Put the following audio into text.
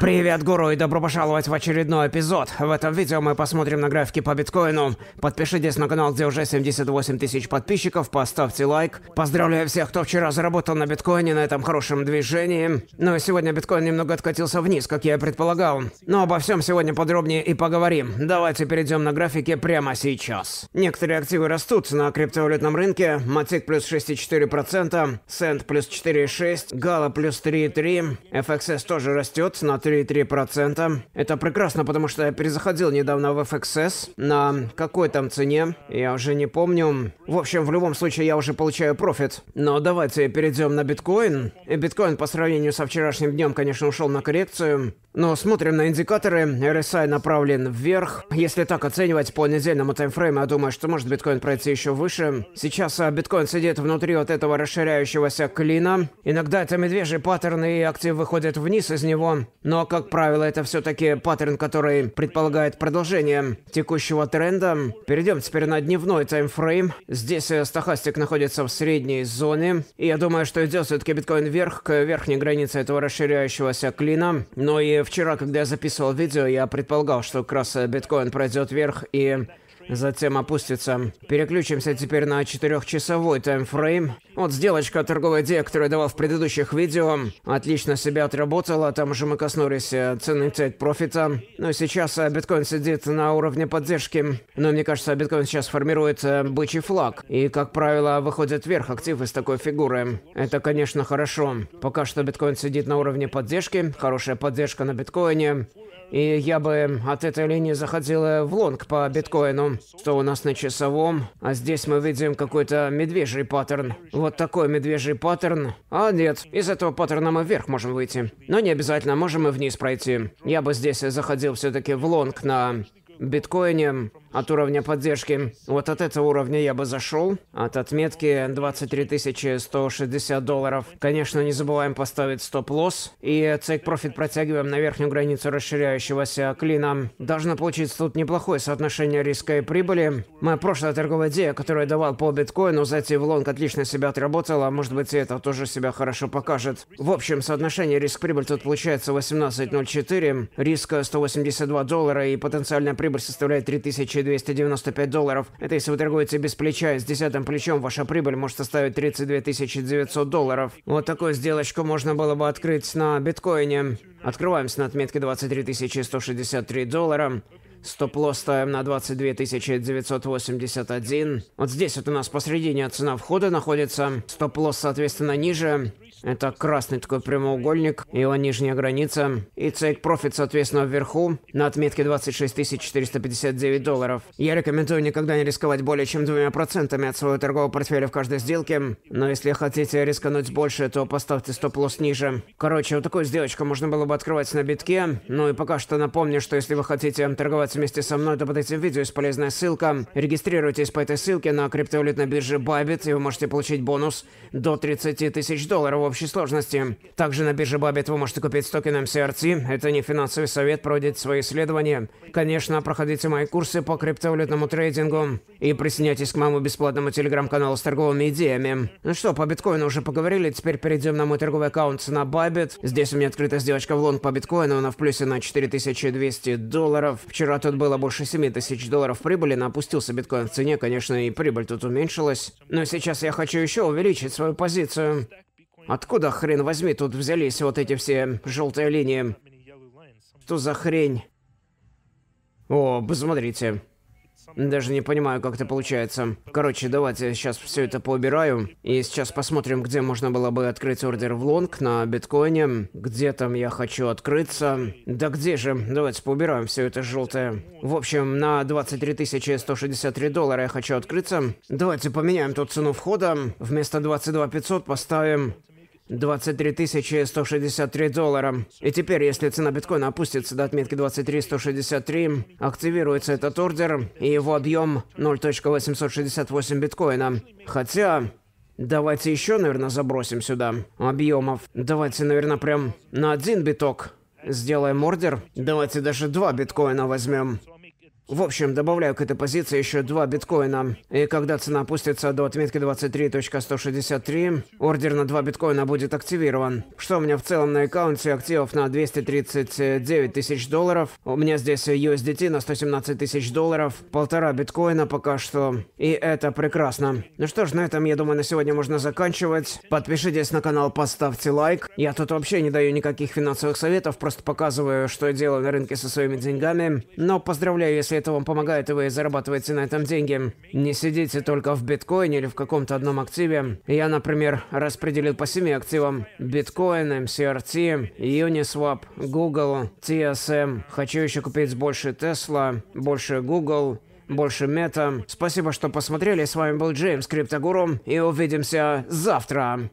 Привет, гуру, и добро пожаловать в очередной эпизод. В этом видео мы посмотрим на графики по биткоину. Подпишитесь на канал, где уже 78 тысяч подписчиков, поставьте лайк. Поздравляю всех, кто вчера заработал на биткоине, на этом хорошем движении. Ну и сегодня биткоин немного откатился вниз, как я и предполагал. Но обо всем сегодня подробнее и поговорим. Давайте перейдем на графики прямо сейчас. Некоторые активы растут на криптовалютном рынке. Матик плюс 6,4%, Сент плюс 4,6%, Гала плюс 3,3%, FXS тоже растет растет на 3,3%. Это прекрасно, потому что я перезаходил недавно в FXS. На какой там цене? Я уже не помню. В общем, в любом случае я уже получаю профит. Но давайте перейдем на биткоин. И биткоин по сравнению со вчерашним днем, конечно, ушел на коррекцию. Но смотрим на индикаторы. RSI направлен вверх. Если так оценивать по недельному таймфрейму, я думаю, что может биткоин пройти еще выше. Сейчас э, биткоин сидит внутри вот этого расширяющегося клина. Иногда это медвежий паттерн и актив выходит вниз из него, но, как правило, это все-таки паттерн, который предполагает продолжение текущего тренда. Перейдем теперь на дневной таймфрейм. Здесь стахастик находится в средней зоне, и я думаю, что идет все-таки биткоин вверх, к верхней границе этого расширяющегося клина. Но и вчера, когда я записывал видео, я предполагал, что как раз биткоин пройдет вверх и затем опустится. Переключимся теперь на четырехчасовой таймфрейм. Вот сделочка торговой идеи, которую я давал в предыдущих видео, отлично себя отработала, там же мы коснулись э, цены тет профита. Но сейчас э, биткоин сидит на уровне поддержки. Но мне кажется, биткоин сейчас формирует э, бычий флаг. И, как правило, выходит вверх актив из такой фигуры. Это, конечно, хорошо. Пока что биткоин сидит на уровне поддержки, хорошая поддержка на биткоине. И я бы от этой линии заходил в лонг по биткоину что у нас на часовом, а здесь мы видим какой-то медвежий паттерн. Вот такой медвежий паттерн. А нет, из этого паттерна мы вверх можем выйти. Но не обязательно, можем и вниз пройти. Я бы здесь заходил все-таки в лонг на биткоине, от уровня поддержки. Вот от этого уровня я бы зашел. От отметки 23 160 долларов. Конечно, не забываем поставить стоп-лосс. И цейк профит протягиваем на верхнюю границу расширяющегося клина. Должно получиться тут неплохое соотношение риска и прибыли. Моя прошлая торговая идея, которую я давал по биткоину, зайти в лонг отлично себя отработала. Может быть, и это тоже себя хорошо покажет. В общем, соотношение риск-прибыль тут получается 18.04. Риска 182 доллара и потенциальная прибыль составляет 3000 295 долларов. Это если вы торгуете без плеча и с десятым плечом, ваша прибыль может составить 32 900 долларов. Вот такую сделочку можно было бы открыть на биткоине. Открываемся на отметке 23 163 доллара. Стоп-лосс ставим на 22 981. Вот здесь вот у нас посредине цена входа находится. Стоп-лосс, соответственно, ниже. Это красный такой прямоугольник, его нижняя граница. И цейк профит соответственно, вверху, на отметке 26 459 долларов. Я рекомендую никогда не рисковать более чем двумя процентами от своего торгового портфеля в каждой сделке. Но если хотите рискануть больше, то поставьте стоп-лосс ниже. Короче, вот такую сделочку можно было бы открывать на битке. Ну и пока что напомню, что если вы хотите торговать вместе со мной, то под этим видео есть полезная ссылка. Регистрируйтесь по этой ссылке на криптовалютной бирже Bybit, и вы можете получить бонус до 30 тысяч долларов общей сложности. Также на бирже Баббит вы можете купить с токены MCRT. Это не финансовый совет, пройдите свои исследования. Конечно, проходите мои курсы по криптовалютному трейдингу и присоединяйтесь к моему бесплатному телеграм-каналу с торговыми идеями. Ну что, по биткоину уже поговорили, теперь перейдем на мой торговый аккаунт на Баббит. Здесь у меня открыта сделочка в лонг по биткоину, она в плюсе на 4200 долларов. Вчера тут было больше 7000 долларов прибыли, но опустился биткоин в цене, конечно, и прибыль тут уменьшилась. Но сейчас я хочу еще увеличить свою позицию. Откуда хрен возьми тут взялись вот эти все желтые линии? Что за хрень? О, посмотрите. Даже не понимаю, как это получается. Короче, давайте сейчас все это поубираю. И сейчас посмотрим, где можно было бы открыть ордер в лонг на биткоине. Где там я хочу открыться. Да где же? Давайте поубираем все это желтое. В общем, на 23 163 доллара я хочу открыться. Давайте поменяем тут цену входа. Вместо 22 500 поставим 23 163 доллара. И теперь, если цена биткоина опустится до отметки 23 163, активируется этот ордер и его объем 0.868 биткоина. Хотя, давайте еще, наверное, забросим сюда объемов. Давайте, наверное, прям на один биток сделаем ордер. Давайте даже два биткоина возьмем. В общем, добавляю к этой позиции еще 2 биткоина. И когда цена опустится до отметки 23.163, ордер на 2 биткоина будет активирован. Что у меня в целом на аккаунте активов на 239 тысяч долларов. У меня здесь USDT на 117 тысяч долларов. Полтора биткоина пока что. И это прекрасно. Ну что ж, на этом, я думаю, на сегодня можно заканчивать. Подпишитесь на канал, поставьте лайк. Я тут вообще не даю никаких финансовых советов, просто показываю, что я делаю на рынке со своими деньгами. Но поздравляю, если это вам помогает, и вы зарабатываете на этом деньги. Не сидите только в биткоине или в каком-то одном активе. Я, например, распределил по семи активам. Биткоин, MCRT, Uniswap, Google, TSM. Хочу еще купить больше Tesla, больше Google, больше Meta. Спасибо, что посмотрели. С вами был Джеймс Криптогуру. И увидимся завтра.